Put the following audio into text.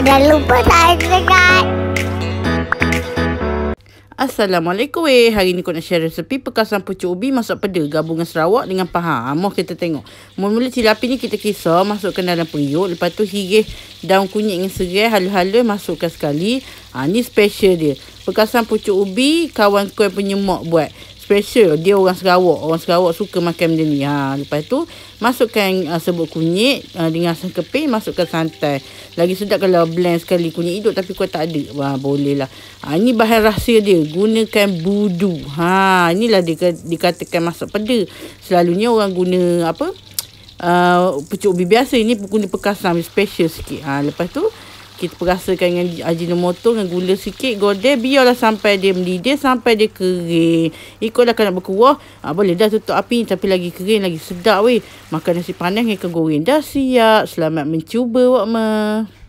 dah lupa saya sangat. Assalamualaikum weh. Hari ni aku nak share resepi pekasan pucuk ubi masak peda gabungan Sarawak dengan paha ah, Mau kita tengok. Mula-mula cilapi ni kita kisar masukkan dalam periuk. Lepas tu higih daun kunyit dengan serai halus-halus masukkan sekali. Ha, ni special dia. Pekasan pucuk ubi kawan kau punya mak buat special. Dia orang Sarawak. Orang Sarawak suka makan benda ni. Ha, lepas tu, masukkan uh, sebut kunyit uh, dengan asam keping. Masukkan santai. Lagi sedap kalau blend sekali kunyit hidup tapi kuat tak ada. Wah, boleh lah. Ha, ini bahan rahsia dia. Gunakan budu. Ha, inilah dia, dikatakan masak peda. Selalunya orang guna apa? Uh, pucuk ubi biasa. Ini guna pekasam. Special sikit. Ha, lepas tu, kita perasakan dengan ajinomoto dengan gula sikit godel biarlah sampai dia mendidih sampai dia kering ikutlah kena berkuah ha, boleh dah tutup api tapi lagi kering lagi sedap weh makan nasi panas dengan goreng dah siap selamat mencuba wakmah